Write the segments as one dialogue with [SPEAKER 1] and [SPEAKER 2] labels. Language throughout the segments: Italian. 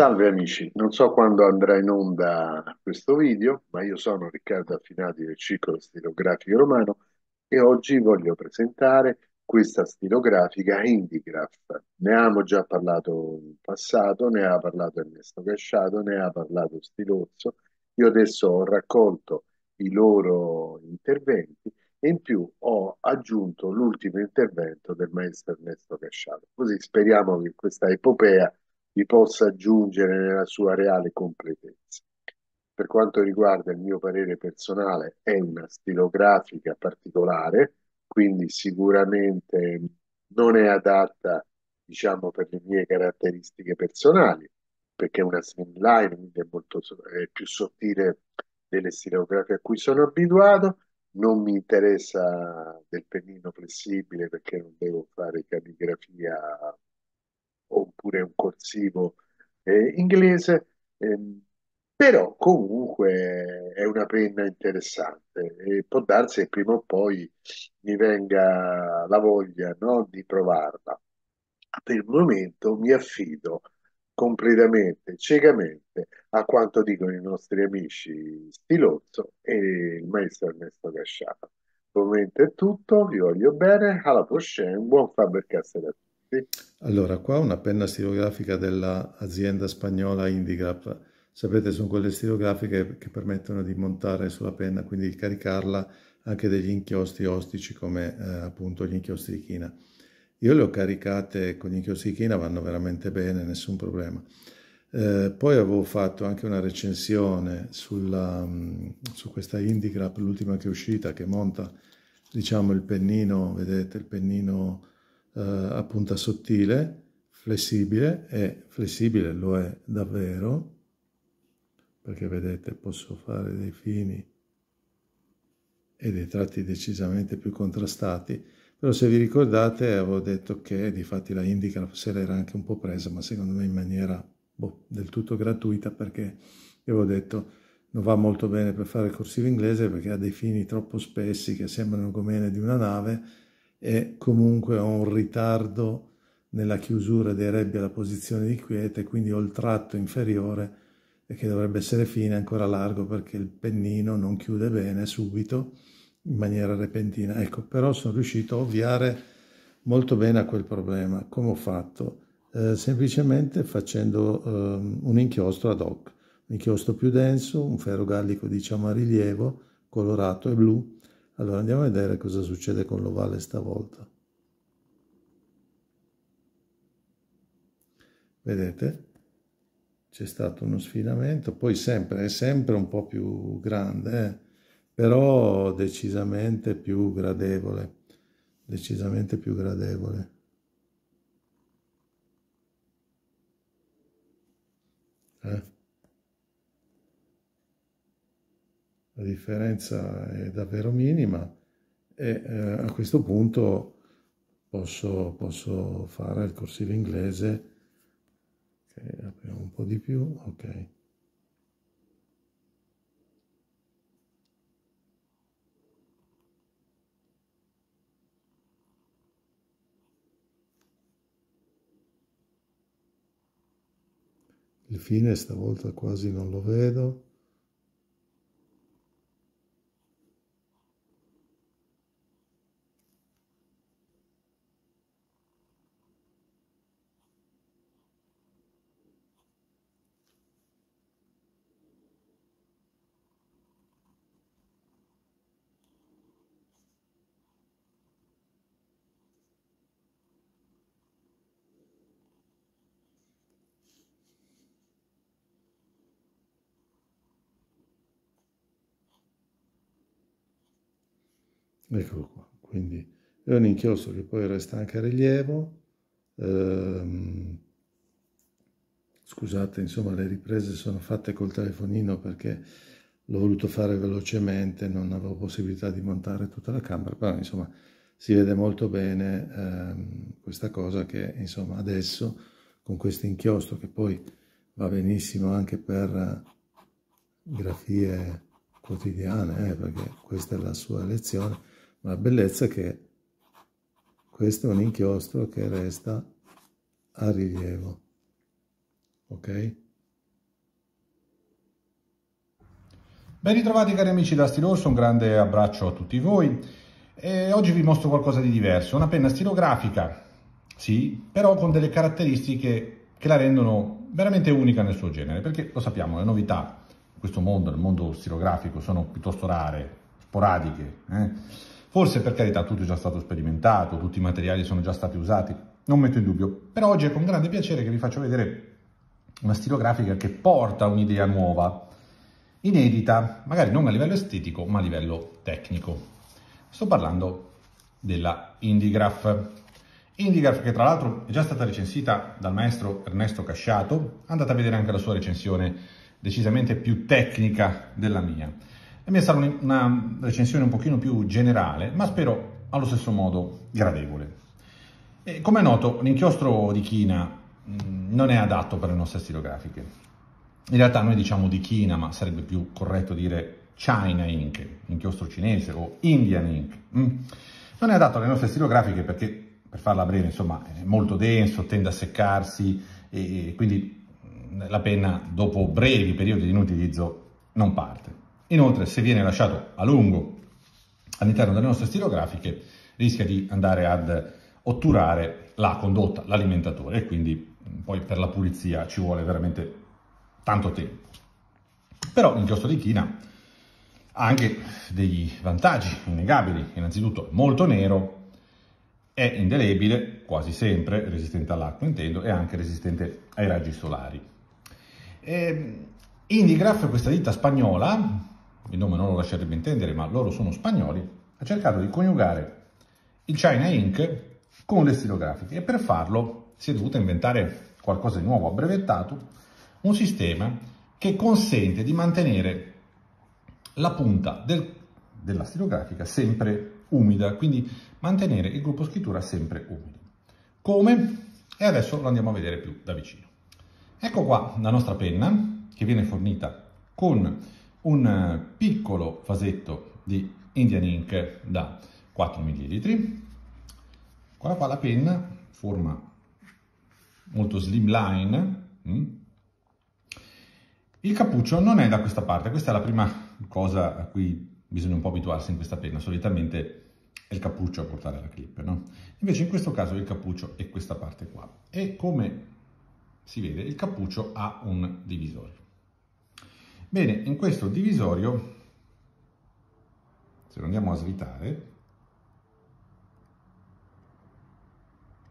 [SPEAKER 1] Salve amici, non so quando andrà in onda questo video, ma io sono Riccardo Affinati del Ciclo Stilografico Romano e oggi voglio presentare questa stilografica Indigraph. Ne abbiamo già parlato in passato, ne ha parlato Ernesto Casciato, ne ha parlato Stilozzo. Io adesso ho raccolto i loro interventi e in più ho aggiunto l'ultimo intervento del maestro Ernesto Casciato. Così speriamo che questa epopea gli possa aggiungere nella sua reale completezza. Per quanto riguarda il mio parere personale, è una stilografica particolare, quindi sicuramente non è adatta, diciamo, per le mie caratteristiche personali, perché è una streamline, quindi è, molto, è più sottile delle stilografie a cui sono abituato, non mi interessa del pennino flessibile perché non devo fare calligrafia oppure un corsivo eh, inglese, ehm, però comunque è una penna interessante e può darsi che prima o poi mi venga la voglia no, di provarla. Per il momento mi affido completamente, ciecamente, a quanto dicono i nostri amici Stilozzo e il maestro Ernesto Casciano. Per il momento è tutto, vi voglio bene, alla prossima, un buon Faber Castell a tutti.
[SPEAKER 2] Allora, qua una penna stilografica dell'azienda spagnola Indigraph. Sapete, sono quelle stilografiche che permettono di montare sulla penna, quindi di caricarla anche degli inchiostri ostici come eh, appunto gli inchiostri di china. Io le ho caricate con gli inchiostri di china, vanno veramente bene, nessun problema. Eh, poi avevo fatto anche una recensione sulla, mm, su questa Indigraph, l'ultima che è uscita, che monta diciamo il pennino, vedete, il pennino eh, a punta sottile, flessibile, e flessibile lo è davvero, perché vedete posso fare dei fini e dei tratti decisamente più contrastati, però se vi ricordate avevo detto che di fatti la indica se l'era anche un po' presa, ma secondo me in maniera boh, del tutto gratuita perché avevo detto non va molto bene per fare il corsivo inglese perché ha dei fini troppo spessi che sembrano gomene di una nave e comunque ho un ritardo nella chiusura dei rebbi alla posizione di quiete, quindi ho il tratto inferiore che dovrebbe essere fine ancora largo perché il pennino non chiude bene subito in maniera repentina. Ecco, però sono riuscito a ovviare molto bene a quel problema. Come ho fatto? Eh, semplicemente facendo eh, un inchiostro ad hoc, un inchiostro più denso, un ferro gallico diciamo a rilievo, colorato e blu, allora andiamo a vedere cosa succede con l'ovale stavolta. Vedete? C'è stato uno sfilamento, poi sempre, è sempre un po' più grande, eh? però decisamente più gradevole, decisamente più gradevole. Eh? la differenza è davvero minima e eh, a questo punto posso, posso, fare il corsivo inglese. Okay, apriamo un po' di più, ok. Il fine stavolta quasi non lo vedo. Eccolo qua, quindi è un inchiostro che poi resta anche a rilievo. Ehm, scusate, insomma, le riprese sono fatte col telefonino perché l'ho voluto fare velocemente, non avevo possibilità di montare tutta la camera, però insomma si vede molto bene ehm, questa cosa che insomma adesso con questo inchiostro che poi va benissimo anche per grafie quotidiane, eh, perché questa è la sua lezione, la bellezza è che questo è un inchiostro
[SPEAKER 3] che resta a rilievo. Ok? Ben ritrovati cari amici da Stilorso, un grande abbraccio a tutti voi. E oggi vi mostro qualcosa di diverso, una penna stilografica, sì, però con delle caratteristiche che la rendono veramente unica nel suo genere, perché lo sappiamo, le novità in questo mondo, nel mondo stilografico, sono piuttosto rare, sporadiche. Eh? Forse per carità tutto è già stato sperimentato, tutti i materiali sono già stati usati, non metto in dubbio, però oggi è con grande piacere che vi faccio vedere una stilografica che porta un'idea nuova, inedita, magari non a livello estetico ma a livello tecnico. Sto parlando della Indigraph. Indigraph che tra l'altro è già stata recensita dal maestro Ernesto Casciato, andate a vedere anche la sua recensione decisamente più tecnica della mia. La mia sarà una recensione un pochino più generale, ma spero allo stesso modo gradevole. E, come è noto, l'inchiostro di china mm, non è adatto per le nostre stilografiche. In realtà noi diciamo di china, ma sarebbe più corretto dire China Ink, inchiostro cinese o Indian Ink. Mm? Non è adatto alle nostre stilografiche perché, per farla breve, insomma, è molto denso, tende a seccarsi e quindi mm, la penna dopo brevi periodi di inutilizzo non parte. Inoltre, se viene lasciato a lungo all'interno delle nostre stilografiche, rischia di andare ad otturare la condotta, l'alimentatore e quindi mm, poi per la pulizia ci vuole veramente tanto tempo. Però l'inchiostro di china ha anche degli vantaggi innegabili, innanzitutto molto nero, è indelebile quasi sempre, resistente all'acqua intendo, e anche resistente ai raggi solari. E ehm, Indigraph, questa ditta spagnola, il nome non lo lascerebbe intendere, ma loro sono spagnoli, ha cercato di coniugare il China Ink con le stilografiche e per farlo si è dovuto inventare qualcosa di nuovo, ha brevettato un sistema che consente di mantenere la punta del, della stilografica sempre umida, quindi mantenere il gruppo scrittura sempre umido. Come? E adesso lo andiamo a vedere più da vicino. Ecco qua la nostra penna che viene fornita con un eh, piccolo vasetto di Indian Ink da 4 ml. Qua qua la penna, forma molto slimline. Mm. Il cappuccio non è da questa parte, questa è la prima cosa a cui bisogna un po' abituarsi in questa penna, solitamente è il cappuccio a portare la clip, no? Invece in questo caso il cappuccio è questa parte qua e come si vede il cappuccio ha un divisore. Bene, in questo divisorio, se lo andiamo a svitare,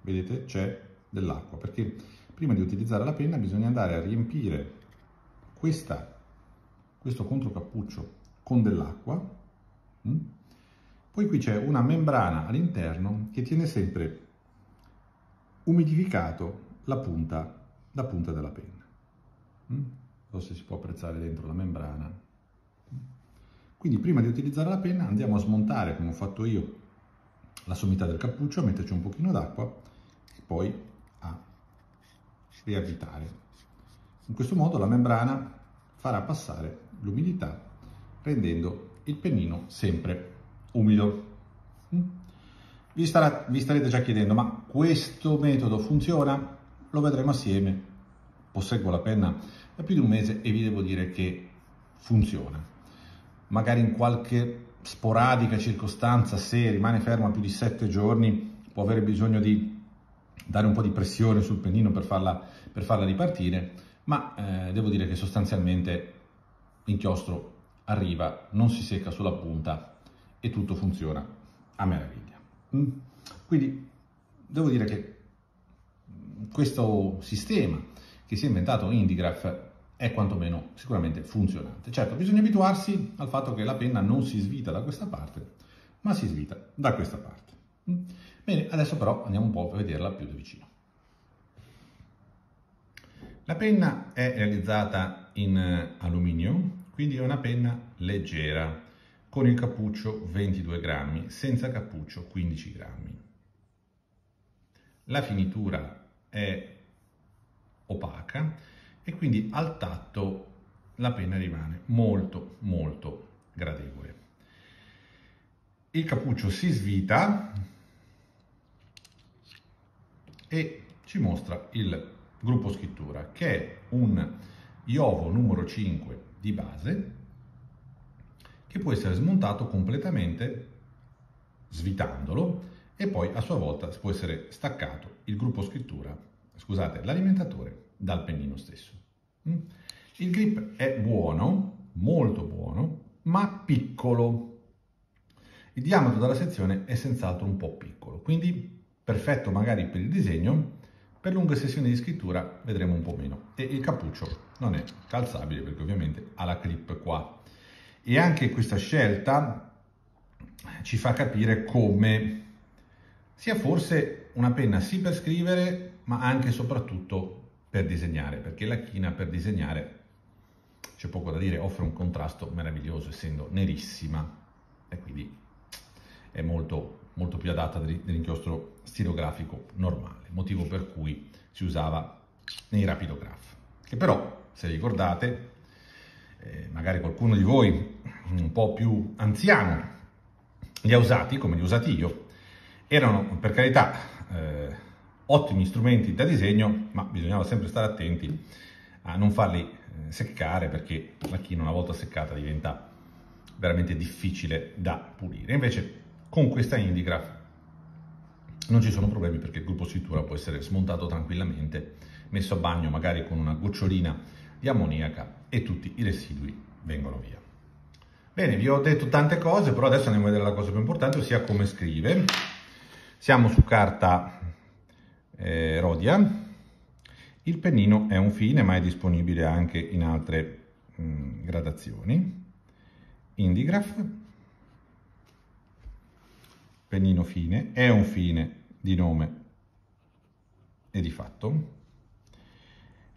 [SPEAKER 3] vedete c'è dell'acqua, perché prima di utilizzare la penna bisogna andare a riempire questa, questo controcappuccio con dell'acqua, mm? poi qui c'è una membrana all'interno che tiene sempre umidificato la punta, la punta della penna. Mm? forse si può apprezzare dentro la membrana. Quindi prima di utilizzare la penna andiamo a smontare, come ho fatto io, la sommità del cappuccio, a metterci un pochino d'acqua e poi a riavvitare. In questo modo la membrana farà passare l'umidità rendendo il pennino sempre umido. Mm? Vi, starà, vi, starete già chiedendo, ma questo metodo funziona? Lo vedremo assieme. Posseggo la penna da più di un mese e vi devo dire che funziona. Magari in qualche sporadica circostanza, se rimane ferma più di sette giorni, può avere bisogno di dare un po' di pressione sul pennino per farla, per farla ripartire, ma eh, devo dire che sostanzialmente l'inchiostro arriva, non si secca sulla punta e tutto funziona a meraviglia. Mm? Quindi devo dire che questo sistema che si è inventato Indigraph è quantomeno sicuramente funzionante. Certo, bisogna abituarsi al fatto che la penna non si svita da questa parte, ma si svita da questa parte. Mm. Bene, adesso però andiamo un po' a vederla più da vicino. La penna è realizzata in eh, alluminio, quindi è una penna leggera, con il cappuccio 22 grammi, senza cappuccio 15 grammi. La finitura è opaca, e quindi al tatto la penna rimane molto molto gradevole. Il cappuccio si svita e ci mostra il gruppo scrittura che è un Iovo numero 5 di base che può essere smontato completamente svitandolo e poi a sua volta può essere staccato il gruppo scrittura, scusate, l'alimentatore dal pennino stesso. Mm? Il grip è buono, molto buono, ma piccolo. Il diametro della sezione è senz'altro un po' piccolo, quindi perfetto magari per il disegno, per lunghe sessioni di scrittura vedremo un po' meno. E il cappuccio non è calzabile perché ovviamente ha la clip qua. E anche questa scelta ci fa capire come sia forse una penna sì per scrivere, ma anche e soprattutto per disegnare, perché la china per disegnare, c'è poco da dire, offre un contrasto meraviglioso essendo nerissima e quindi è molto, molto più adatta dell'inchiostro stilografico normale, motivo per cui si usava nei rapidograph, che però, se ricordate, eh, magari qualcuno di voi un po' più anziano li ha usati come li ho usati io, erano per carità eh, ottimi strumenti da disegno, ma bisognava sempre stare attenti a non farli eh, seccare perché la china una volta seccata diventa veramente difficile da pulire. Invece con questa Indigraph non ci sono problemi perché il gruppo scrittura può essere smontato tranquillamente, messo a bagno magari con una gocciolina di ammoniaca e tutti i residui vengono via. Bene, vi ho detto tante cose, però adesso andiamo a vedere la cosa più importante, ossia come scrive. Siamo su carta eh, Rodia. Il pennino è un fine ma è disponibile anche in altre mh, mm, gradazioni. Indigraph, pennino fine, è un fine di nome e di fatto.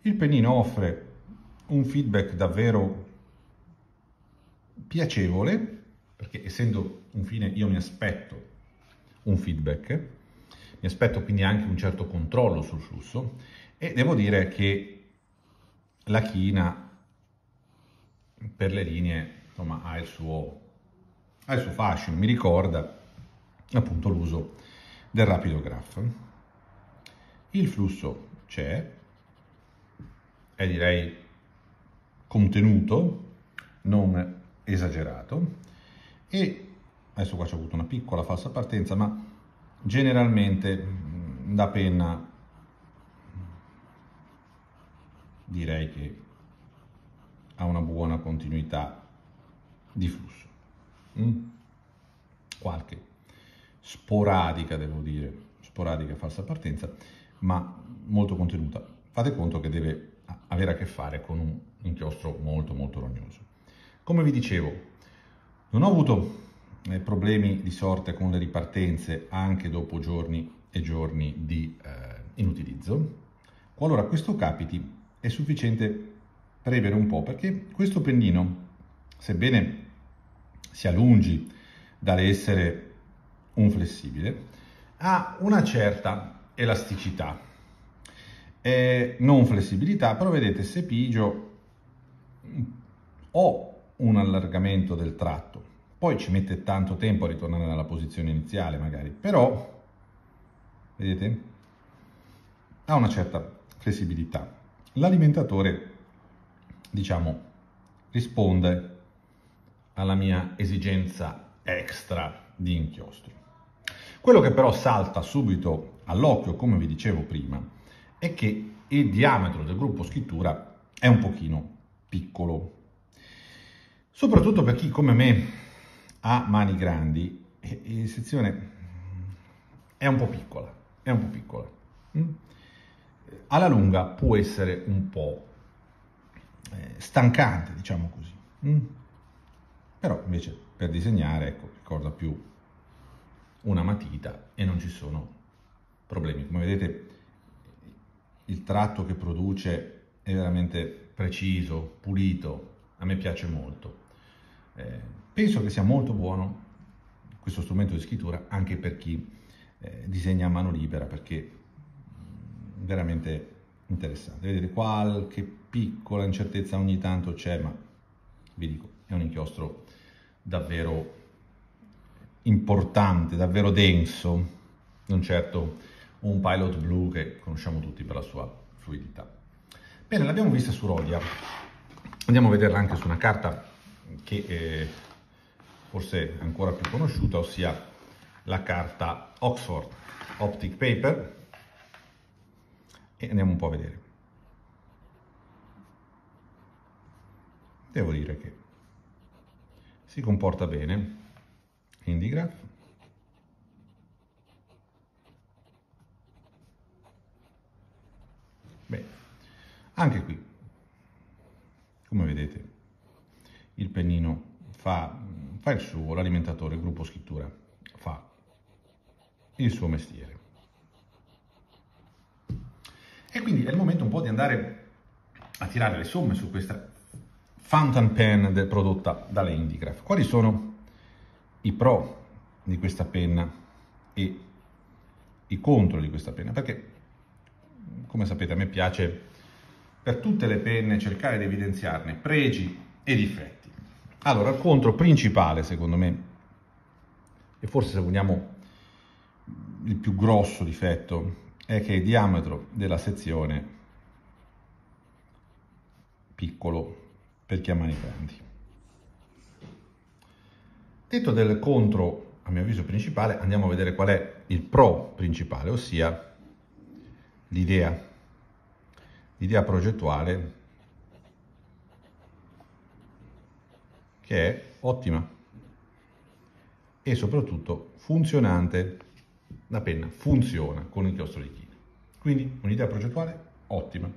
[SPEAKER 3] Il pennino offre un feedback davvero piacevole, perché essendo un fine io mi aspetto un feedback, mi aspetto quindi anche un certo controllo sul flusso e devo dire che la china per le linee insomma, ha, il suo, ha il suo fascino, mi ricorda appunto l'uso del rapido graph. Il flusso c'è, è direi contenuto, non esagerato e adesso qua c'è avuto una piccola falsa partenza ma generalmente mm, da penna direi che ha una buona continuità di flusso mm? qualche sporadica devo dire sporadica falsa partenza ma molto contenuta fate conto che deve avere a che fare con un inchiostro molto molto rognoso come vi dicevo non ho avuto eh, problemi di sorte con le ripartenze anche dopo giorni e giorni di eh, inutilizzo. Qualora questo capiti è sufficiente premere un po' perché questo pennino, sebbene sia lungi dall'essere un flessibile, ha una certa elasticità, eh, non flessibilità, però vedete se pigio mm, ho un allargamento del tratto poi ci mette tanto tempo a ritornare nella posizione iniziale magari, però, vedete, ha una certa flessibilità. L'alimentatore, diciamo, risponde alla mia esigenza extra di inchiostro. Quello che però salta subito all'occhio, come vi dicevo prima, è che il diametro del gruppo scrittura è un pochino piccolo. Soprattutto per chi come me ha mani grandi e, e sezione è un po' piccola, è un po' piccola. Mm? Alla lunga può essere un po' eh, stancante, diciamo così. Mm? Però invece per disegnare, ecco, ricorda più una matita e non ci sono problemi. Come vedete il tratto che produce è veramente preciso, pulito, a me piace molto. Eh, Penso che sia molto buono questo strumento di scrittura anche per chi eh, disegna a mano libera perché è mm, veramente interessante. Vedete qualche piccola incertezza ogni tanto c'è, ma vi dico, è un inchiostro davvero importante, davvero denso, non certo un pilot blu che conosciamo tutti per la sua fluidità. Bene, l'abbiamo vista su Rodia, andiamo a vederla anche su una carta che eh, forse ancora più conosciuta, ossia la carta Oxford Optic Paper e andiamo un po' a vedere. Devo dire che si comporta bene, Indigraph. Beh, anche qui, come vedete, il pennino fa fa il suo, l'alimentatore, il gruppo scrittura fa il suo mestiere. E quindi è il momento un po' di andare a tirare le somme su questa fountain pen prodotta dalla Indigraph. Quali sono i pro di questa penna e i contro di questa penna? Perché, come sapete, a me piace per tutte le penne cercare di evidenziarne pregi e difetti. Allora, il contro principale, secondo me, e forse se vogliamo il più grosso difetto, è che il diametro della sezione è piccolo perché ha mani grandi. Detto del contro, a mio avviso principale, andiamo a vedere qual è il pro principale, ossia l'idea, l'idea progettuale che è ottima e soprattutto funzionante. La penna funziona con il chiostro di china. Quindi un'idea progettuale ottima.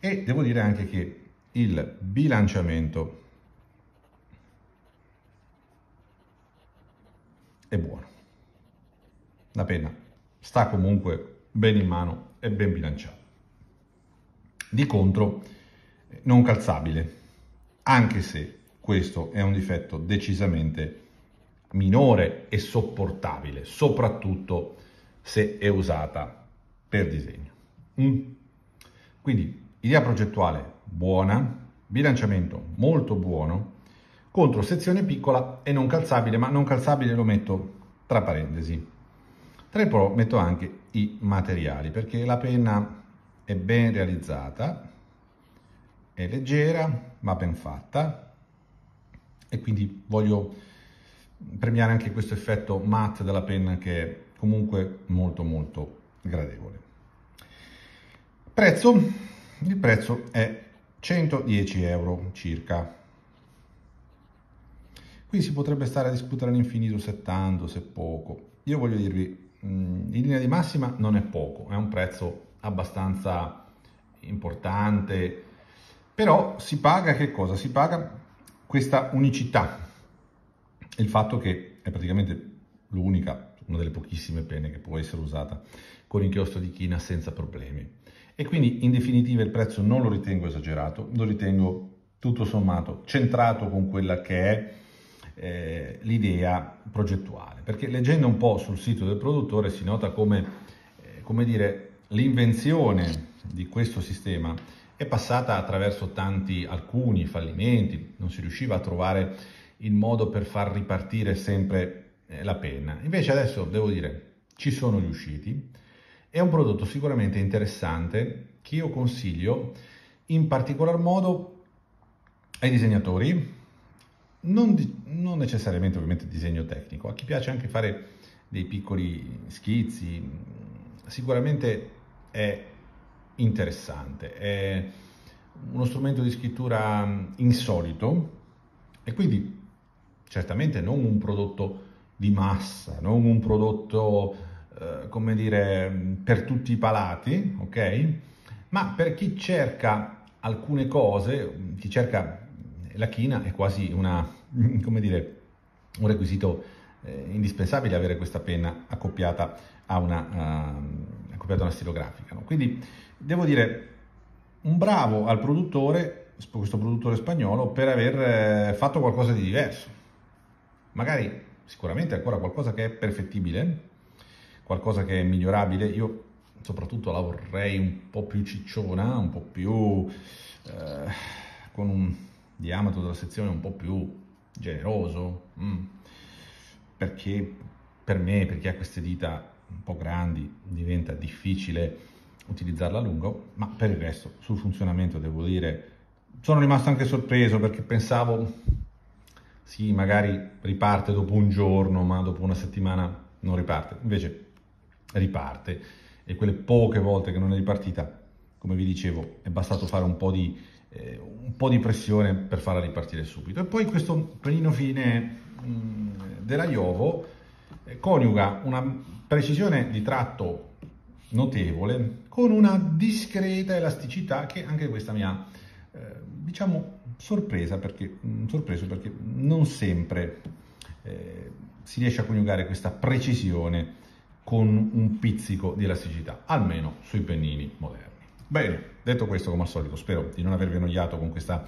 [SPEAKER 3] E devo dire anche che il bilanciamento è buono. La penna sta comunque ben in mano e ben bilanciata. Di contro eh, non calzabile, anche se questo è un difetto decisamente minore e sopportabile, soprattutto se è usata per disegno. Mm. Quindi idea progettuale buona, bilanciamento molto buono, contro sezione piccola e non calzabile, ma non calzabile lo metto tra parentesi. Tra i pro metto anche i materiali, perché la penna è ben realizzata, è leggera, ma ben fatta, e quindi voglio premiare anche questo effetto matte della penna che è comunque molto molto gradevole. Prezzo, il prezzo è 110 euro circa. Qui si potrebbe stare a discutere all'infinito se tanto, se poco. Io voglio dirvi, mm, in linea di massima non è poco, è un prezzo abbastanza importante, però si paga che cosa? Si paga questa unicità, il fatto che è praticamente l'unica, una delle pochissime penne che può essere usata con inchiostro di china senza problemi. E quindi in definitiva il prezzo non lo ritengo esagerato, lo ritengo tutto sommato centrato con quella che è eh, l'idea progettuale. Perché leggendo un po' sul sito del produttore si nota come, eh, come dire, l'invenzione di questo sistema è passata attraverso tanti, alcuni fallimenti, non si riusciva a trovare il modo per far ripartire sempre eh, la penna. Invece adesso, devo dire, ci sono riusciti. È un prodotto sicuramente interessante che io consiglio in particolar modo ai disegnatori, non, di, non necessariamente ovviamente disegno tecnico, a chi piace anche fare dei piccoli schizzi, sicuramente è interessante. È uno strumento di scrittura mm, insolito e quindi certamente non un prodotto di massa, non un prodotto, eh, come dire, mm, per tutti i palati, ok? Ma per chi cerca alcune cose, mm, chi cerca la china è quasi una, come dire, un requisito eh, indispensabile avere questa penna accoppiata a una, uh, accoppiata a una stilografica. No? Quindi Devo dire, un bravo al produttore, questo produttore spagnolo, per aver eh, fatto qualcosa di diverso. Magari sicuramente ancora qualcosa che è perfettibile, qualcosa che è migliorabile. Io soprattutto la vorrei un po' più cicciona, un po' più eh, con un diametro della sezione un po' più generoso, mm. perché per me, per chi ha queste dita un po' grandi, diventa difficile utilizzarla a lungo, ma per il resto sul funzionamento devo dire sono rimasto anche sorpreso perché pensavo sì, magari riparte dopo un giorno, ma dopo una settimana non riparte. Invece riparte e quelle poche volte che non è ripartita, come vi dicevo, è bastato fare un po' di, eh, un po di pressione per farla ripartire subito. E poi questo panino fine mm, della Iovo eh, coniuga una precisione di tratto notevole con una discreta elasticità che anche questa mi ha, eh, diciamo, sorpresa perché, mh, mm, sorpreso perché non sempre eh, si riesce a coniugare questa precisione con un pizzico di elasticità, almeno sui pennini moderni. Bene, detto questo, come al solito, spero di non avervi annoiato con questa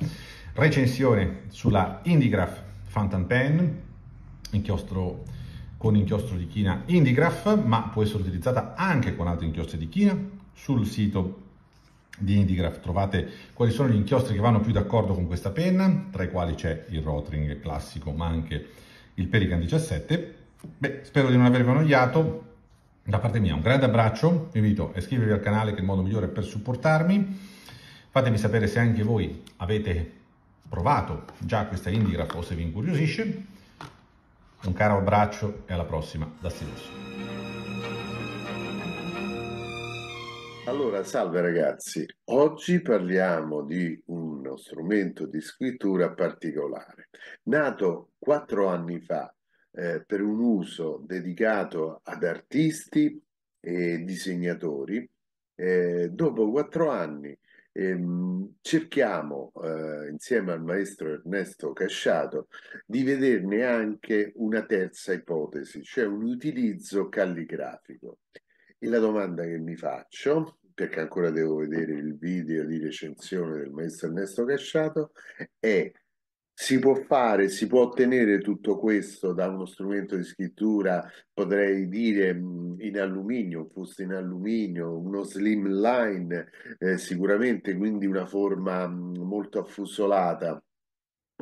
[SPEAKER 3] recensione sulla Indigraph Fountain Pen, inchiostro con inchiostro di china Indigraph, ma può essere utilizzata anche con altri inchiostri di china, sul sito di Indigraph trovate quali sono gli inchiostri che vanno più d'accordo con questa penna, tra i quali c'è il Rotring classico, ma anche il Pelican 17. Beh, spero di non avervi annoiato. Da parte mia un grande abbraccio, vi invito a iscrivervi al canale che è il modo migliore per supportarmi. Fatemi sapere se anche voi avete provato già questa Indigraph o se vi incuriosisce. Un caro abbraccio e alla prossima da Stilosso.
[SPEAKER 4] Allora, salve ragazzi, oggi parliamo di uno strumento di scrittura particolare, nato quattro anni fa eh, per un uso dedicato ad artisti e disegnatori. Eh, dopo quattro anni ehm, cerchiamo, eh, insieme al maestro Ernesto Casciato, di vederne anche una terza ipotesi, cioè un utilizzo calligrafico. E la domanda che mi faccio, perché ancora devo vedere il video di recensione del maestro Ernesto Casciato, è si può fare, si può ottenere tutto questo da uno strumento di scrittura, potrei dire in alluminio, un fusto in alluminio, uno slimline eh, sicuramente, quindi una forma molto affusolata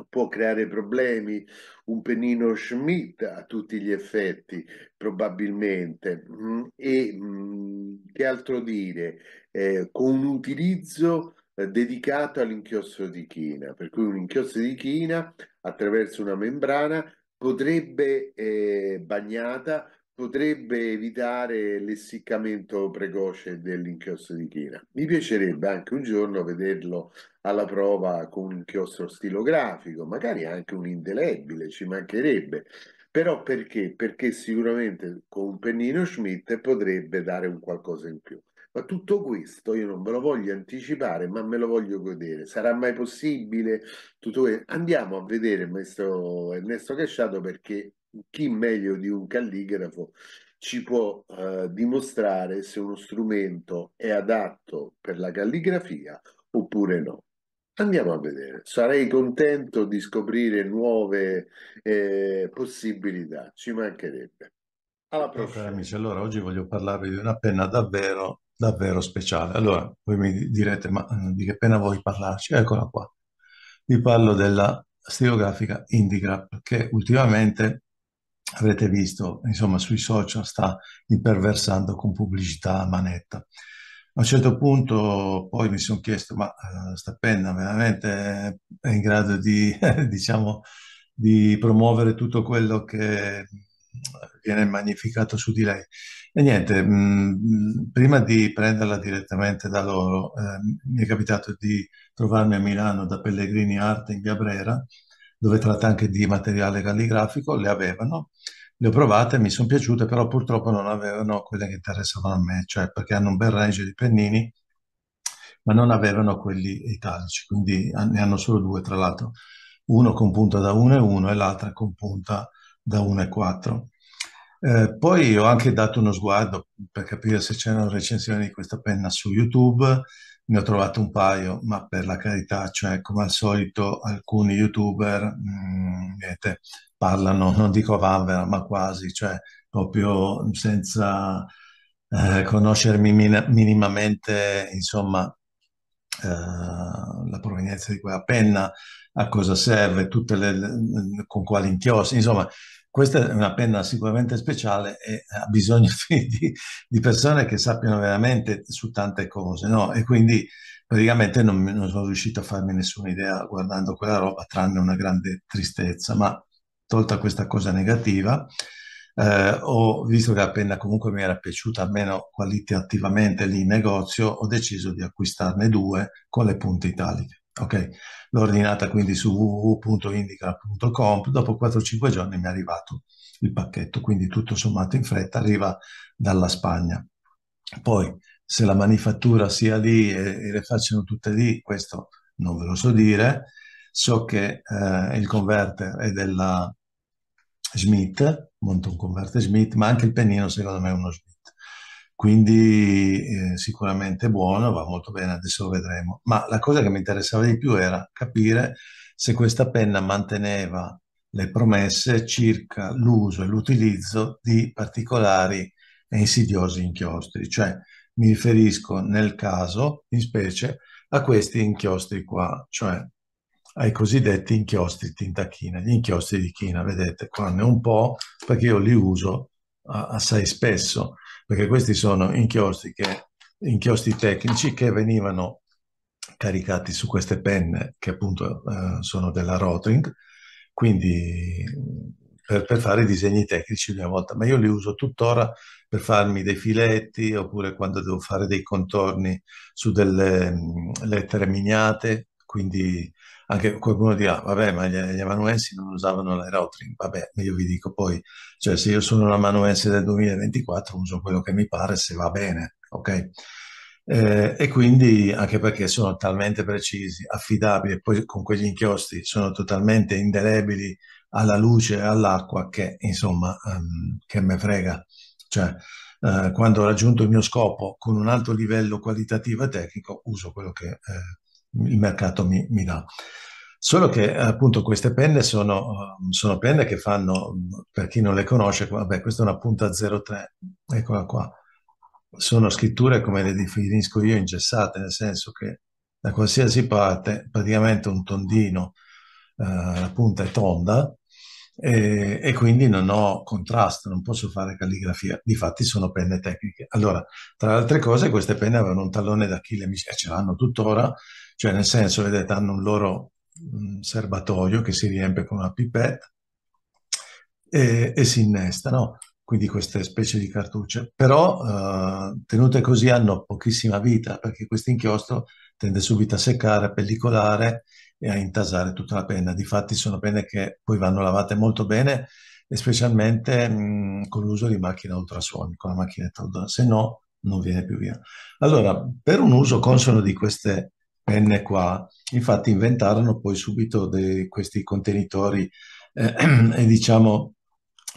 [SPEAKER 4] può creare problemi, un pennino Schmidt a tutti gli effetti, probabilmente. Mm? E mm, che altro dire, eh, con un utilizzo eh, dedicato all'inchiostro di china, per cui un inchiostro di china attraverso una membrana potrebbe eh, bagnata potrebbe evitare l'essiccamento precoce dell'inchiostro di china. Mi piacerebbe anche un giorno vederlo alla prova con un inchiostro stilografico, magari anche un indelebile, ci mancherebbe. Però perché? Perché sicuramente con un pennino Schmidt potrebbe dare un qualcosa in più. Ma tutto questo io non ve lo voglio anticipare, ma me lo voglio godere. Sarà mai possibile? Tutto... Andiamo a vedere maestro Ernesto Casciato perché chi meglio di un calligrafo ci può eh, dimostrare se uno strumento è adatto per la calligrafia oppure no. Andiamo a vedere, sarei contento di scoprire nuove eh, possibilità, ci mancherebbe.
[SPEAKER 2] Alla prossima. amici, allora oggi voglio parlarvi di una penna davvero, davvero speciale. Allora, voi mi direte, ma eh, di che penna vuoi parlarci? Eccola qua. Vi parlo della stilografica Indigrap, che ultimamente avrete visto, insomma, sui social sta imperversando con pubblicità a manetta. A un certo punto poi mi sono chiesto, ma uh, sta penna veramente è in grado di, diciamo, di promuovere tutto quello che viene magnificato su di lei. E niente, mm, prima di prenderla direttamente da loro, eh, mi è capitato di trovarmi a Milano da Pellegrini Arte in Via Brera, dove tratta anche di materiale calligrafico, le avevano, le ho provate, mi sono piaciute, però purtroppo non avevano quelle che interessavano a me, cioè perché hanno un bel range di pennini, ma non avevano quelli italici, quindi ne hanno solo due tra l'altro, uno con punta da 1,1 e l'altra con punta da 1,4. Eh, poi ho anche dato uno sguardo per capire se c'erano recensioni di questa penna su YouTube, ne ho trovato un paio, ma per la carità, cioè come al solito alcuni youtuber mh, mm, niente, parlano, non dico vanvera, ma quasi, cioè proprio senza eh, conoscermi min- minimamente, insomma, eh, la provenienza di quella penna, a cosa serve, tutte le, le con quali inchiostri, insomma, questa è una penna sicuramente speciale e ha bisogno di, di persone che sappiano veramente su tante cose, no? E quindi praticamente non, non, sono riuscito a farmi nessuna idea guardando quella roba, tranne una grande tristezza, ma tolta questa cosa negativa, eh, ho visto che la penna comunque mi era piaciuta almeno qualitativamente lì in negozio, ho deciso di acquistarne due con le punte italiche. Okay. L'ho ordinata quindi su www.indica.com, dopo 4-5 giorni mi è arrivato il pacchetto, quindi tutto sommato in fretta arriva dalla Spagna. Poi se la manifattura sia lì e, e le facciano tutte lì, questo non ve lo so dire, so che eh, il converter è della Smith, un Converter Smith, ma anche il pennino secondo me è uno Smith quindi eh, sicuramente buono, va molto bene, adesso lo vedremo. Ma la cosa che mi interessava di più era capire se questa penna manteneva le promesse circa l'uso e l'utilizzo di particolari e insidiosi inchiostri, cioè mi riferisco nel caso, in specie, a questi inchiostri qua, cioè ai cosiddetti inchiostri tintachina, gli inchiostri di china, vedete, qua ne ho un po' perché io li uso assai spesso, perché questi sono inchiostri, che, inchiostri tecnici che venivano caricati su queste penne che appunto eh, sono della Rotring, quindi per, per, fare disegni tecnici di una volta, ma io li uso tuttora per farmi dei filetti oppure quando devo fare dei contorni su delle mh, mm, lettere miniate quindi anche qualcuno dirà, ah, vabbè, ma gli, gli amanuensi non usavano l'aerotrine. Vabbè, io vi dico poi, cioè se io sono un amanuense del 2024 uso quello che mi pare se va bene, ok? Eh, e quindi anche perché sono talmente precisi, affidabili, e poi con quegli inchiostri sono totalmente indelebili alla luce e all'acqua che insomma um, che me frega. Cioè, eh, quando ho raggiunto il mio scopo con un alto livello qualitativo e tecnico, uso quello che eh, il mercato mi, mi dà. Solo che appunto queste penne sono, sono, penne che fanno, per chi non le conosce, vabbè, questa è una punta 03, eccola qua. Sono scritture come le definisco io ingessate, nel senso che da qualsiasi parte praticamente un tondino, eh, la punta è tonda e, e, quindi non ho contrasto, non posso fare calligrafia. Difatti sono penne tecniche. Allora, tra le altre cose, queste penne avevano un tallone d'Achille, ce l'hanno tuttora, cioè, nel senso, vedete, hanno un loro mh, mm, serbatoio che si riempie con una pipetta e, e si innestano, quindi queste specie di cartucce. Però eh, tenute così hanno pochissima vita perché questo inchiostro tende subito a seccare, a pellicolare e a intasare tutta la penna. Difatti sono penne che poi vanno lavate molto bene specialmente mh, mm, con l'uso di macchine ultrasuoni, con la macchinetta ultrasuoni, se no non viene più via. Allora, per un uso consono di queste penne qua. Infatti inventarono poi subito dei, questi contenitori eh, e diciamo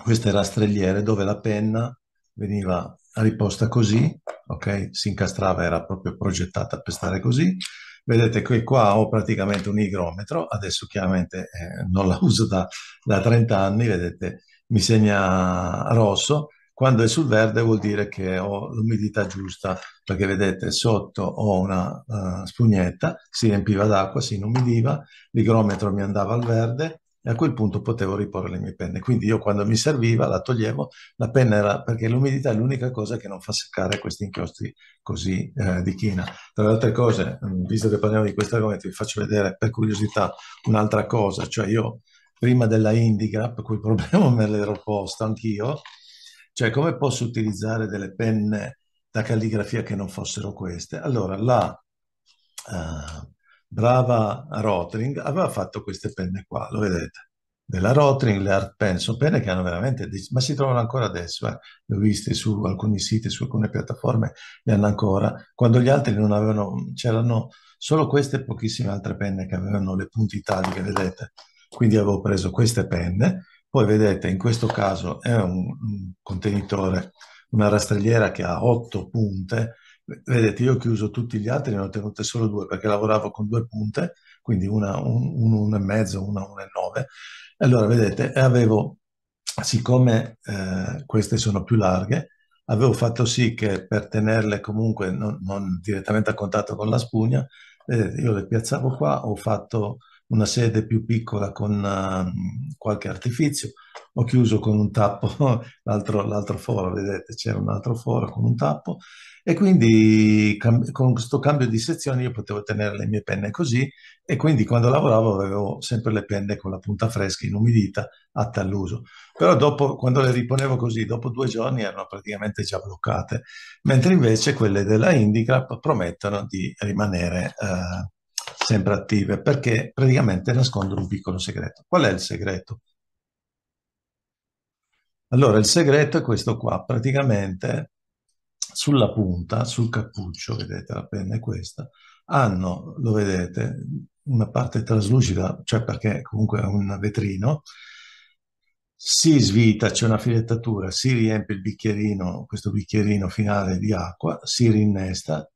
[SPEAKER 2] queste rastrelliere dove la penna veniva riposta così, ok? Si incastrava, era proprio progettata per stare così. Vedete che qua ho praticamente un igrometro, adesso chiaramente eh, non la uso da, da 30 anni, vedete, mi segna rosso, quando è sul verde vuol dire che ho l'umidità giusta, perché vedete sotto ho una uh, spugnetta, si riempiva d'acqua, si inumidiva, l'igrometro mi andava al verde e a quel punto potevo riporre le mie penne. Quindi io quando mi serviva la toglievo, la penna era perché l'umidità è l'unica cosa che non fa seccare questi inchiostri così eh, di china. Tra le altre cose, mm, visto che parliamo di questo argomento, vi faccio vedere per curiosità un'altra cosa, cioè io prima della Indigrap, quel problema me l'ero posto anch'io, cioè, come posso utilizzare delle penne da calligrafia che non fossero queste? Allora, la uh, brava Rotring aveva fatto queste penne qua, lo vedete? Della Rotring, le Art Pen, sono penne che hanno veramente, ma si trovano ancora adesso, eh? le ho viste su alcuni siti, su alcune piattaforme, le hanno ancora, quando gli altri non avevano, c'erano solo queste e pochissime altre penne che avevano le punte italiche, vedete? Quindi avevo preso queste penne poi vedete, in questo caso è un, un contenitore, una rastrelliera che ha otto punte. Vedete, io ho chiuso tutti gli altri, ne ho tenute solo due perché lavoravo con due punte, quindi una, un, un, e mezzo, una, una e nove. Allora, vedete, avevo, siccome eh, queste sono più larghe, avevo fatto sì che per tenerle comunque non, non direttamente a contatto con la spugna, vedete, io le piazzavo qua, ho fatto una sede più piccola con uh, qualche artifizio. Ho chiuso con un tappo l'altro, l'altro foro, vedete c'era un altro foro con un tappo e quindi cam- con questo cambio di sezioni io potevo tenere le mie penne così e quindi quando lavoravo avevo sempre le penne con la punta fresca, inumidita, atta all'uso. Però dopo, quando le riponevo così, dopo due giorni erano praticamente già bloccate, mentre invece quelle della Indicrap promettono di rimanere... Uh, sempre attive, perché praticamente nascondono un piccolo segreto. Qual è il segreto? Allora, il segreto è questo qua, praticamente sulla punta, sul cappuccio, vedete la penna è questa, hanno, lo vedete, una parte traslucida, cioè perché comunque è un vetrino, si svita, c'è una filettatura, si riempie il bicchierino, questo bicchierino finale di acqua, si rinnesta,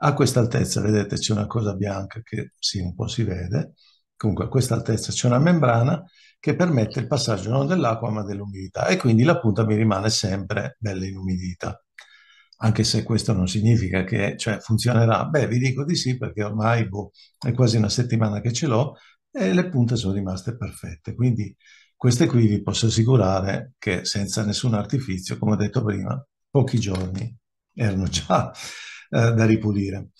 [SPEAKER 2] a questa altezza, vedete, c'è una cosa bianca che sì, un po' si vede. Comunque a questa altezza c'è una membrana che permette il passaggio non dell'acqua ma dell'umidità e quindi la punta mi rimane sempre bella inumidita. Anche se questo non significa che cioè, funzionerà. Beh, vi dico di sì perché ormai boh, è quasi una settimana che ce l'ho e le punte sono rimaste perfette. Quindi queste qui vi posso assicurare che senza nessun artificio, come ho detto prima, pochi giorni erano già eh, da ripulire.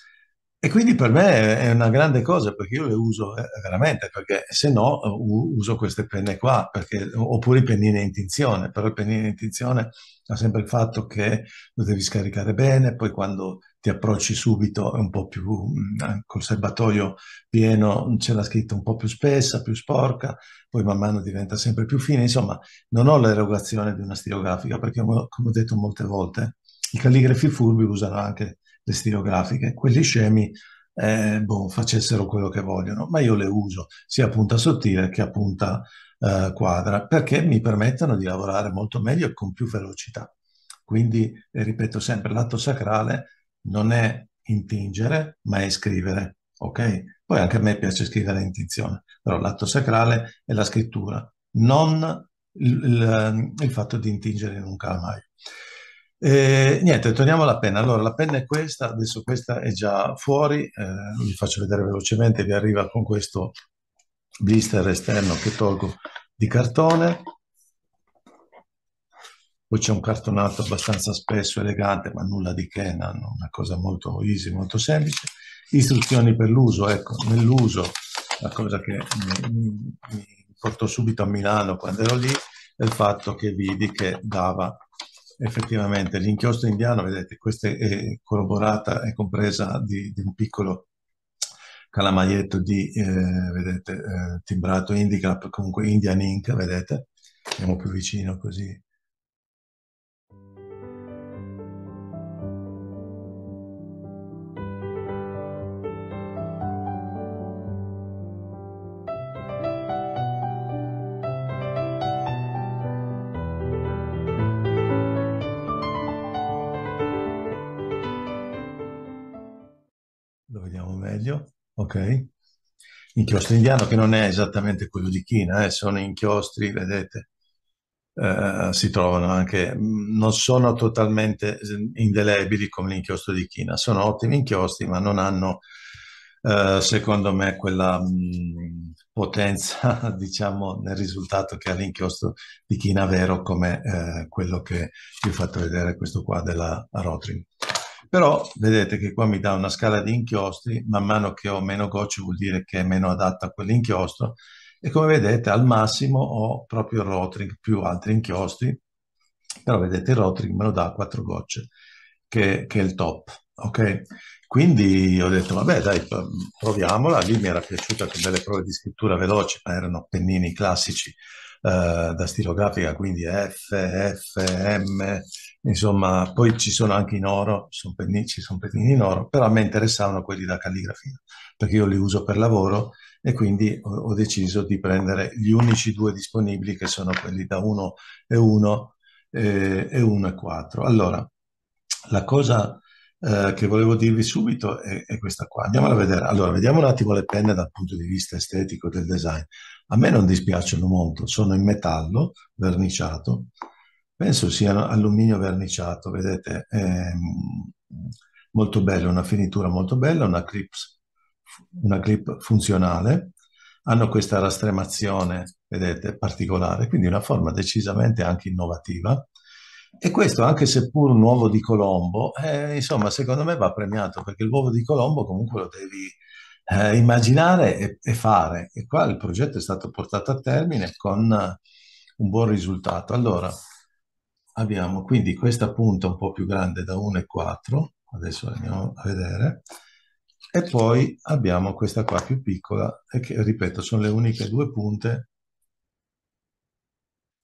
[SPEAKER 2] E quindi per me è una grande cosa perché io le uso eh, veramente, perché se no eh, uso queste penne qua, perché, oppure i pennini in tinzione, però il pennino in tinzione ha sempre il fatto che lo devi scaricare bene, poi quando ti approcci subito è un po' più, mm, eh, col serbatoio pieno c'è la scritta un po' più spessa, più sporca, poi man mano diventa sempre più fine, insomma non ho l'erogazione di una stilografica perché come ho detto molte volte, i calligrafi furbi usano anche le stilografiche, quelli scemi eh, boh, facessero quello che vogliono, ma io le uso sia a punta sottile che a punta eh, quadra perché mi permettono di lavorare molto meglio e con più velocità. Quindi, eh, ripeto sempre, l'atto sacrale non è intingere, ma è scrivere, ok? Poi anche a me piace scrivere intinzione, però l'atto sacrale è la scrittura, non il, il, ehm, il fatto di intingere in un calamaio. Eh, niente, torniamo alla penna. Allora, la penna è questa, adesso questa è già fuori, eh, vi faccio vedere velocemente, vi arriva con questo blister esterno che tolgo di cartone. Poi c'è un cartonato abbastanza spesso, elegante, ma nulla di che, no? una cosa molto easy, molto semplice. Istruzioni per l'uso, ecco, nell'uso, la cosa che mi, mi portò subito a Milano quando ero lì, è il fatto che vidi che dava Effettivamente, l'inchiostro indiano, vedete, questa è eh, corroborata, è compresa di, di un piccolo calamaglietto di, eh, vedete, eh, timbrato indica, comunque Indian Ink, vedete, andiamo più vicino così meglio, ok? Inchiostro indiano che non è esattamente quello di China, eh, sono inchiostri, vedete, eh, si trovano anche, mm, non sono totalmente eh, indelebili come l'inchiostro di China, sono ottimi inchiostri ma non hanno, eh, secondo me, quella mh, mm, potenza, diciamo, nel risultato che ha l'inchiostro di China vero come eh, quello che vi ho fatto vedere questo qua della Rotring. Però vedete che qua mi dà una scala di inchiostri, man mano che ho meno gocce vuol dire che è meno adatta a quell'inchiostro e come vedete al massimo ho proprio il rotring più altri inchiostri, però vedete il rotring me lo dà quattro gocce, che, che è il top. Ok, quindi ho detto, vabbè, dai, proviamola. Lì mi era piaciuta con delle prove di scrittura veloci, ma erano pennini classici eh, da stilografica, quindi F, F, M, Insomma, poi ci sono anche in oro, sono pennini, ci sono pennini in oro, però a me interessavano quelli da calligrafia, perché io li uso per lavoro e quindi ho, ho deciso di prendere gli unici due disponibili che sono quelli da 1 e 1 eh, e 1 e 4. Allora, la cosa eh, che volevo dirvi subito è, è, questa qua. Andiamola a vedere. Allora, vediamo un attimo le penne dal punto di vista estetico del design. A me non dispiacciono molto, sono in metallo verniciato, Penso sia alluminio verniciato, vedete, è mm, molto bello, una finitura molto bella, una, clips, una clip funzionale. Hanno questa rastremazione, vedete, particolare, quindi una forma decisamente anche innovativa. E questo, anche seppur un uovo di Colombo, eh, insomma, secondo me va premiato perché l'uovo di Colombo comunque lo devi eh, immaginare e, e, fare. E qua il progetto è stato portato a termine con un buon risultato. Allora, abbiamo quindi questa punta un po' più grande da 1,4, adesso andiamo a vedere, e poi abbiamo questa qua più piccola, che ripeto sono le uniche due punte,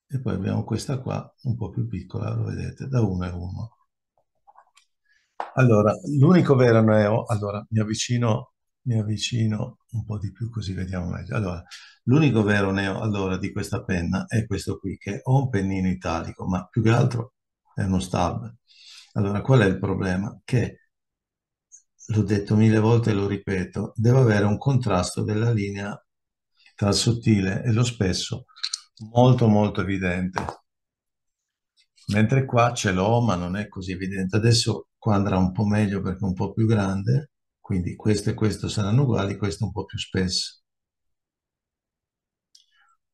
[SPEAKER 2] e poi abbiamo questa qua un po' più piccola, lo vedete, da 1,1. Allora, l'unico vero neo, allora mi avvicino, mi avvicino un po' di più così vediamo meglio. Allora, L'unico vero neo allora di questa penna è questo qui, che ho un pennino italico, ma più che altro è uno stab. Allora, qual è il problema? Che, l'ho detto mille volte e lo ripeto, deve avere un contrasto della linea tra il sottile e lo spesso molto molto evidente. Mentre qua ce l'ho, ma non è così evidente. Adesso qua andrà un po' meglio perché è un po' più grande, quindi questo e questo saranno uguali, questo un po' più spesso.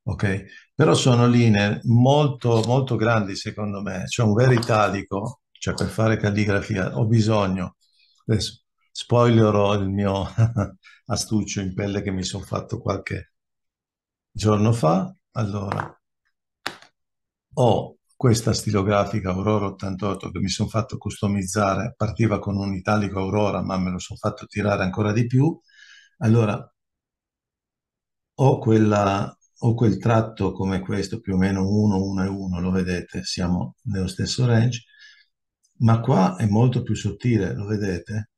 [SPEAKER 2] Okay? Però sono linee molto, molto grandi secondo me, cioè un vero italico, cioè per fare calligrafia ho bisogno, adesso spoilerò il mio astuccio in pelle che mi sono fatto qualche giorno fa, allora ho questa stilografica Aurora 88 che mi sono fatto customizzare, partiva con un italico Aurora ma me lo sono fatto tirare ancora di più, allora ho quella ho quel tratto come questo, più o meno 1, 1 e 1, lo vedete, siamo nello stesso range, ma qua è molto più sottile, lo vedete?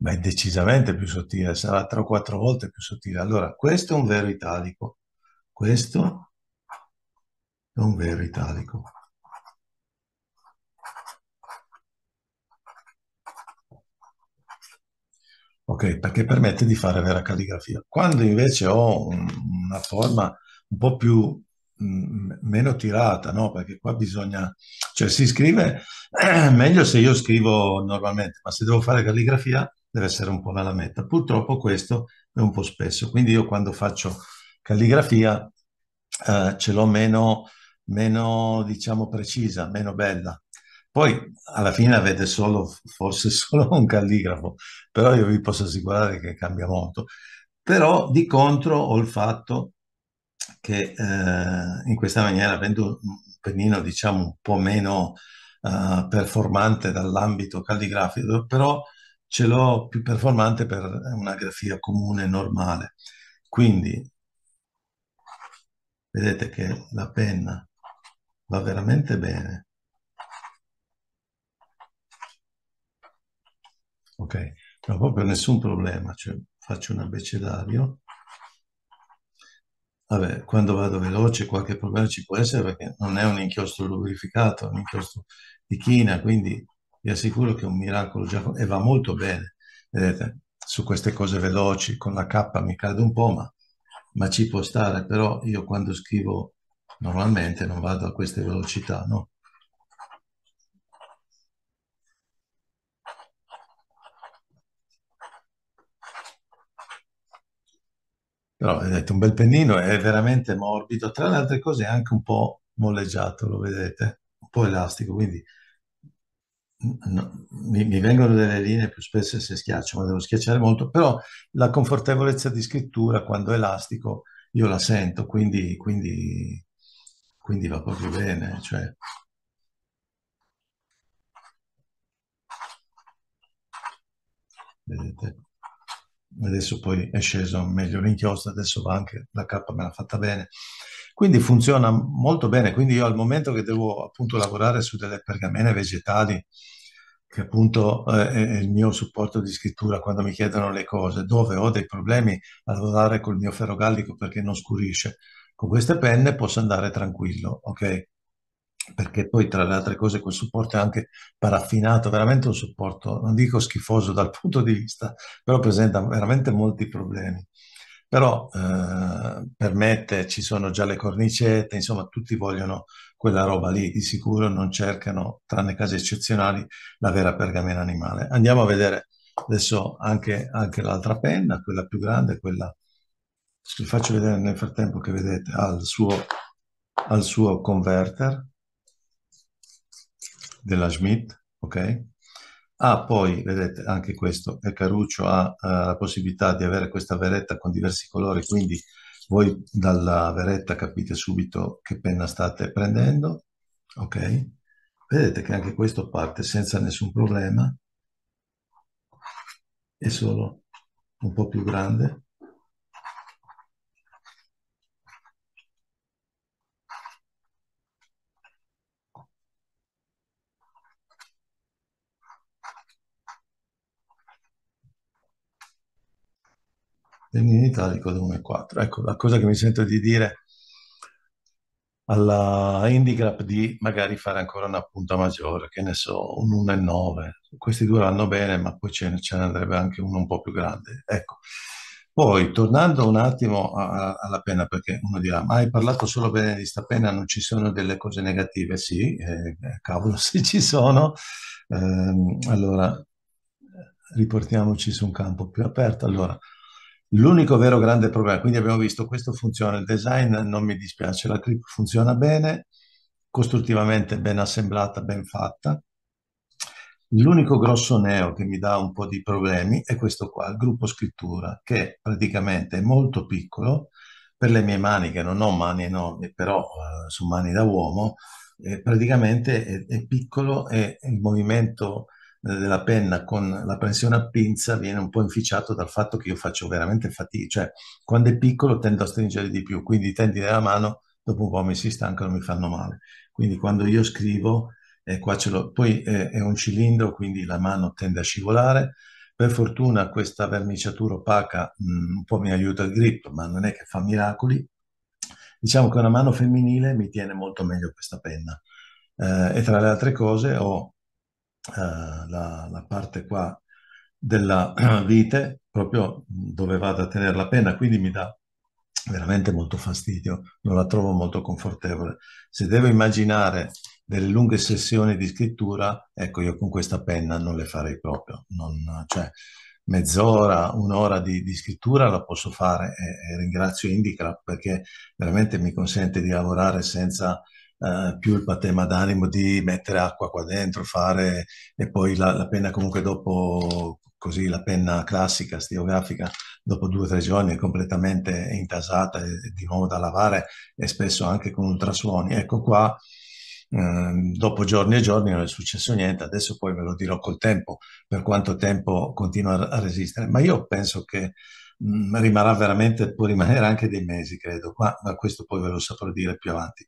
[SPEAKER 2] Beh, è decisamente più sottile, sarà 3 o 4 volte più sottile. Allora, questo è un vero italico, questo è un vero italico. ok? Perché permette di fare vera calligrafia. Quando invece ho un, una forma un po' più mm, meno tirata, no? Perché qua bisogna, cioè si scrive eh, meglio se io scrivo normalmente, ma se devo fare calligrafia deve essere un po' la lametta. Purtroppo questo è un po' spesso, quindi io quando faccio calligrafia eh, ce l'ho meno, meno, diciamo, precisa, meno bella. Poi alla fine avete solo, forse solo un calligrafo, però io vi posso assicurare che cambia molto. Però di contro ho il fatto che eh, in questa maniera, avendo un pennino diciamo un po' meno eh, performante dall'ambito calligrafico, però ce l'ho più performante per una grafia comune normale. Quindi vedete che la penna va veramente bene ok? No, proprio nessun problema, cioè faccio un abecedario. Vabbè, quando vado veloce qualche problema ci può essere perché non è un inchiostro lubrificato, è un inchiostro di china, quindi vi assicuro che è un miracolo già e va molto bene. Vedete, su queste cose veloci con la K mi cade un po', ma, ma ci può stare, però io quando scrivo normalmente non vado a queste velocità, no? Però vedete, un bel pennino è veramente morbido, tra le altre cose è anche un po' molleggiato, lo vedete, un po' elastico, quindi no, mi, mi, vengono delle linee più spesse se schiaccio, ma devo schiacciare molto, però la confortevolezza di scrittura quando è elastico io la sento, quindi, quindi, quindi va proprio bene. Cioè. Vedete? adesso poi è sceso meglio l'inchiostro, adesso va anche la K me l'ha fatta bene. Quindi funziona molto bene, quindi io al momento che devo appunto lavorare su delle pergamene vegetali, che appunto eh, è il mio supporto di scrittura quando mi chiedono le cose, dove ho dei problemi a lavorare col mio ferro gallico perché non scurisce, con queste penne posso andare tranquillo, ok? perché poi tra le altre cose quel supporto è anche paraffinato, veramente un supporto, non dico schifoso dal punto di vista, però presenta veramente molti problemi. Però eh, permette, ci sono già le cornicette, insomma tutti vogliono quella roba lì, di sicuro non cercano, tranne casi eccezionali, la vera pergamena animale. Andiamo a vedere adesso anche, anche l'altra penna, quella più grande, quella, vi faccio vedere nel frattempo che vedete, al suo, al suo converter, della Schmidt, ok? Ah, poi, vedete, anche questo, e Caruccio ha uh, la possibilità di avere questa veretta con diversi colori, quindi voi dalla veretta capite subito che penna state prendendo, ok? Vedete che anche questo parte senza nessun problema, è solo un po' più grande, in di coda 1 e 4. Ecco, la cosa che mi sento di dire alla handicap di magari fare ancora una punta maggiore, che ne so, un 1 e 9. Questi due vanno bene, ma poi ce ne, andrebbe anche uno un po' più grande. Ecco. Poi, tornando un attimo a, alla pena, perché uno dirà, ma hai parlato solo bene di sta pena, non ci sono delle cose negative? Sì, eh, cavolo, se ci sono. Eh, allora, riportiamoci su un campo più aperto. Allora, L'unico vero grande problema, quindi abbiamo visto questo funziona, il design non mi dispiace, la clip funziona bene, costruttivamente ben assemblata, ben fatta. L'unico grosso neo che mi dà un po' di problemi è questo qua, il gruppo scrittura, che praticamente è molto piccolo per le mie mani, che non ho mani enormi, però eh, su mani da uomo, eh, praticamente è, è piccolo e il movimento eh, della penna con la pressione a pinza viene un po' inficiato dal fatto che io faccio veramente fatica, cioè quando è piccolo tendo a stringere di più, quindi i tendini della mano dopo un po' mi si stancano, mi fanno male. Quindi quando io scrivo, eh, qua ce l'ho, poi eh, è un cilindro, quindi la mano tende a scivolare, per fortuna questa verniciatura opaca mh, mm, un po' mi aiuta il grip, ma non è che fa miracoli. Diciamo che una mano femminile mi tiene molto meglio questa penna. Eh, e tra le altre cose ho eh, la, la parte qua della vite proprio dove vado a tenere la penna, quindi mi dà veramente molto fastidio, non la trovo molto confortevole. Se devo immaginare delle lunghe sessioni di scrittura, ecco, io con questa penna non le farei proprio, non, cioè mezz'ora, un'ora di, di, scrittura la posso fare e, e ringrazio Indica perché veramente mi consente di lavorare senza eh, più il patema d'animo di mettere acqua qua dentro, fare e poi la, la penna comunque dopo, così la penna classica, stilografica, dopo due o tre giorni è completamente intasata e, di nuovo da lavare e spesso anche con ultrasuoni. Ecco qua, um, dopo giorni e giorni non è successo niente, adesso poi ve lo dirò col tempo, per quanto tempo continua a resistere, ma io penso che mm, rimarrà veramente, può rimanere anche dei mesi, credo, ma, ma questo poi ve lo saprò dire più avanti.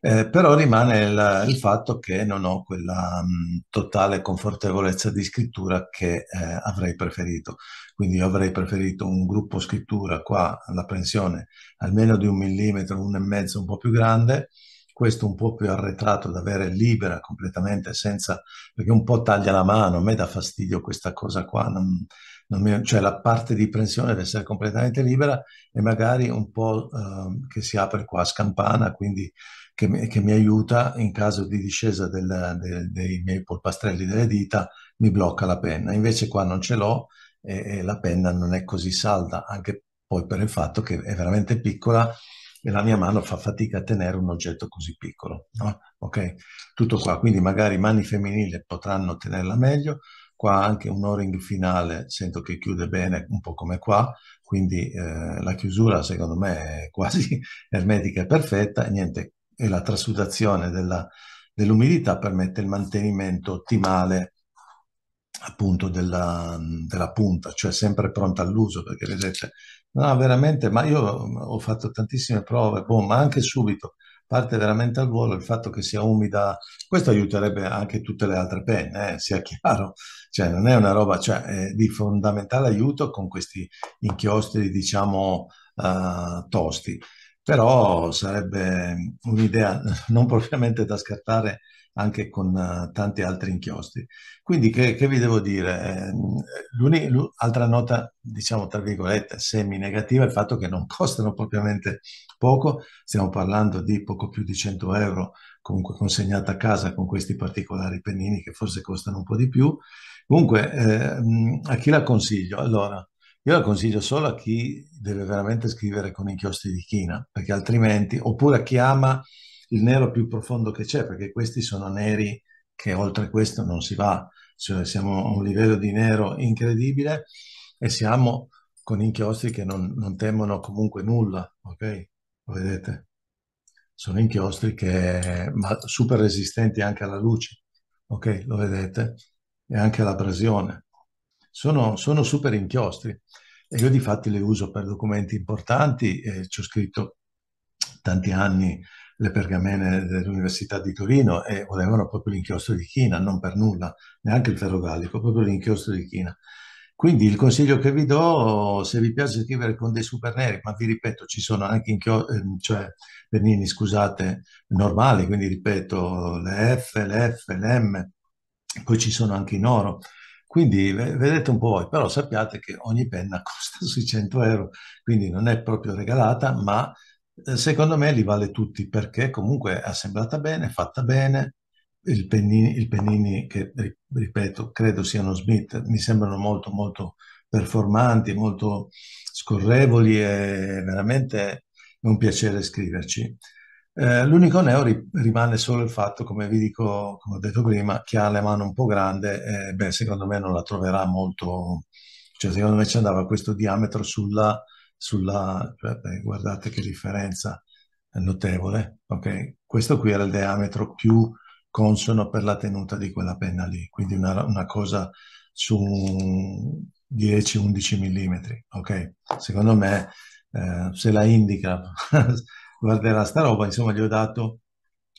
[SPEAKER 2] Eh, però rimane il, il, fatto che non ho quella mh, mm, totale confortevolezza di scrittura che eh, avrei preferito. Quindi io avrei preferito un gruppo scrittura qua alla pensione almeno di un millimetro, un e mezzo, un po' più grande, questo un po' più arretrato da avere libera completamente senza, perché un po' taglia la mano, a me dà fastidio questa cosa qua, non, non mi, cioè la parte di prensione deve essere completamente libera e magari un po' eh, che si apre qua a scampana, quindi che mi, che mi, aiuta in caso di discesa del, del, dei miei polpastrelli delle dita, mi blocca la penna. Invece qua non ce l'ho e, e, la penna non è così salda, anche poi per il fatto che è veramente piccola e la mia mano fa fatica a tenere un oggetto così piccolo. No? Okay? Tutto qua, quindi magari mani femminili potranno tenerla meglio, qua anche un o-ring finale sento che chiude bene, un po' come qua, quindi eh, la chiusura secondo me è quasi ermetica e perfetta, niente, e la trassudazione dell'umidità permette il mantenimento ottimale appunto della, della, punta, cioè sempre pronta all'uso, perché vedete, no, veramente, ma io ho fatto tantissime prove, boh, ma anche subito, parte veramente al volo il fatto che sia umida, questo aiuterebbe anche tutte le altre penne, eh, sia chiaro, cioè non è una roba, cioè è di fondamentale aiuto con questi inchiostri, diciamo, uh, tosti però sarebbe un'idea non propriamente da scartare anche con uh, tanti altri inchiostri. Quindi che, che vi devo dire? Ehm, L'altra nota, diciamo tra virgolette, semi-negativa è il fatto che non costano propriamente poco, stiamo parlando di poco più di 100 euro comunque consegnata a casa con questi particolari pennini che forse costano un po' di più. Comunque, eh, a chi la consiglio? Allora, io la consiglio solo a chi deve veramente scrivere con inchiostri di china, perché altrimenti, oppure a chi ama il nero più profondo che c'è, perché questi sono neri che oltre questo non si va, cioè siamo a un livello di nero incredibile e siamo con inchiostri che non, non temono comunque nulla, ok? Lo vedete? Sono inchiostri che, ma super resistenti anche alla luce, ok? Lo vedete? E anche all'abrasione sono, sono super inchiostri. E io di fatti le uso per documenti importanti, eh, ci ho scritto tanti anni le pergamene dell'Università di Torino e volevano proprio l'inchiostro di china, non per nulla, neanche il ferro gallico, proprio l'inchiostro di china. Quindi il consiglio che vi do, se vi piace scrivere con dei super neri, ma vi ripeto, ci sono anche inchiostri, ehm, cioè, pennini, scusate, normali, quindi ripeto, le F, le F, le M, poi ci sono anche in oro. Quindi vedete un po' voi, però sappiate che ogni penna costa sui 100 euro, quindi non è proprio regalata, ma eh, secondo me li vale tutti perché comunque è assemblata bene, fatta bene. Il pennini, il pennini che ripeto, credo siano Smith, mi sembrano molto, molto performanti, molto scorrevoli e veramente è un piacere scriverci. Eh, l'unico neo ri- rimane solo il fatto, come vi dico, come ho detto prima, che ha le mani un po' grande, eh, beh, secondo me non la troverà molto, cioè secondo me ci andava questo diametro sulla, sulla cioè, beh, guardate che differenza notevole, ok? Questo qui era il diametro più consono per la tenuta di quella penna lì, quindi una, una cosa su 10-11 mm, ok? Secondo me eh, se la indica guarderà sta roba, insomma gli ho dato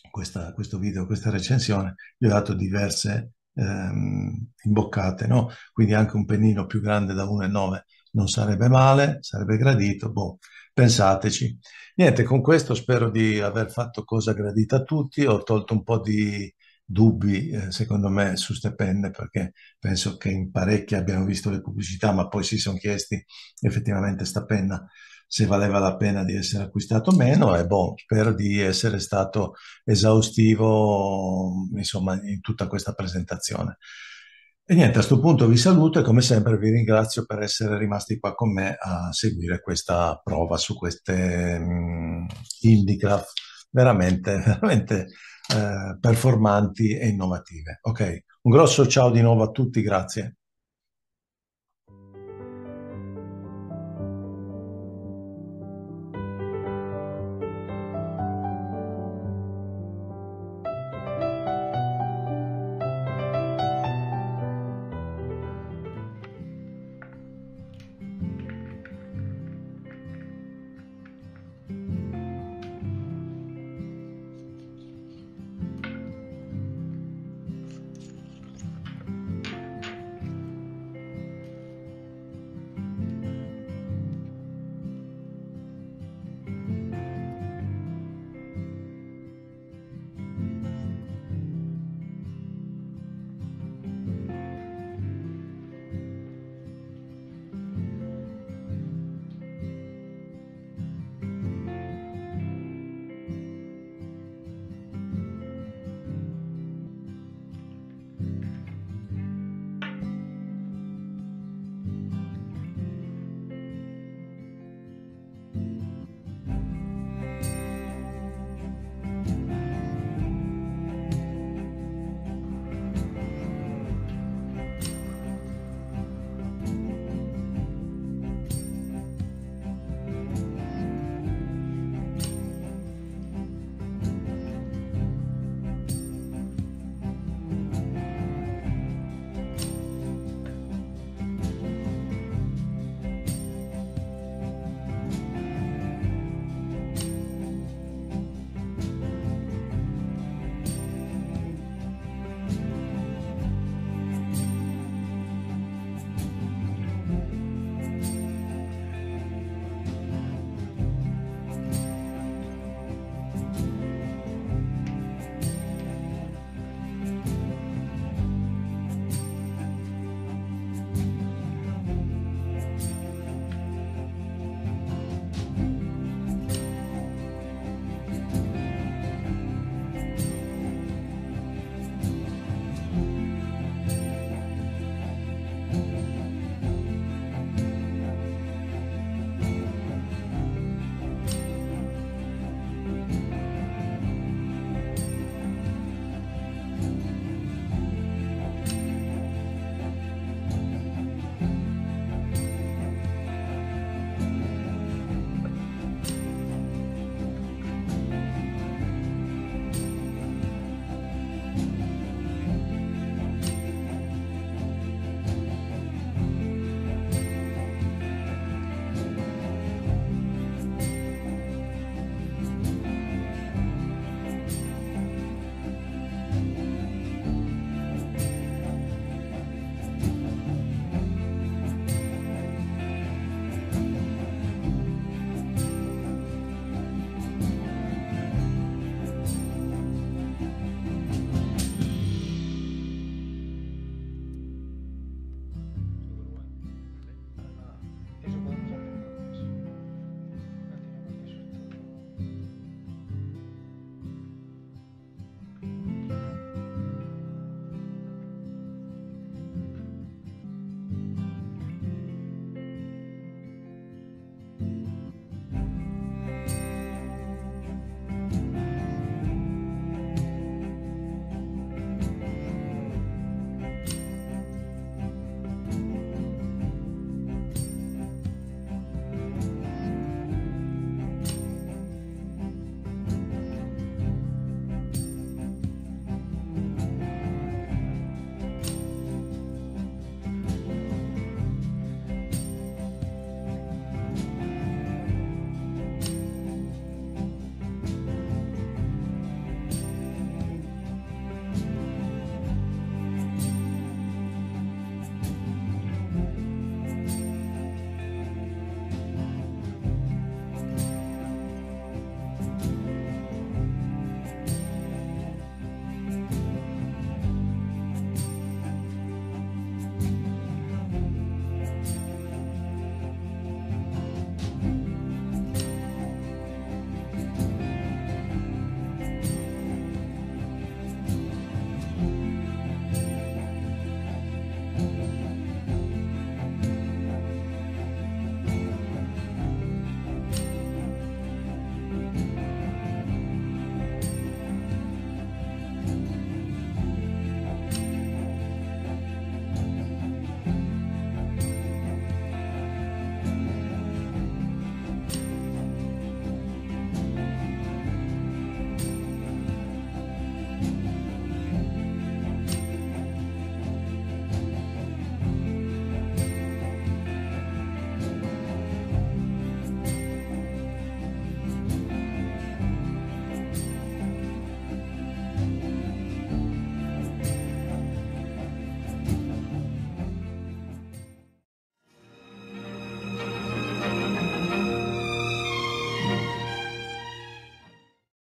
[SPEAKER 2] questa, questo video, questa recensione, gli ho dato diverse ehm, imboccate, no? quindi anche un pennino più grande da 1,9 non sarebbe male, sarebbe gradito, boh, pensateci. Niente, con questo spero di aver fatto cosa gradita a tutti, ho tolto un po' di dubbi eh, secondo me su ste penne perché penso che in parecchie abbiano visto le pubblicità ma poi si sono chiesti effettivamente sta penna se valeva la pena di essere acquistato o meno e boh, spero di essere stato esaustivo insomma, in tutta questa presentazione. E niente, a questo punto vi saluto e come sempre vi ringrazio per essere rimasti qua con me a seguire questa prova su queste um, mm, IndyCraft veramente, veramente eh, performanti e innovative. Ok, un grosso ciao di nuovo a tutti, grazie.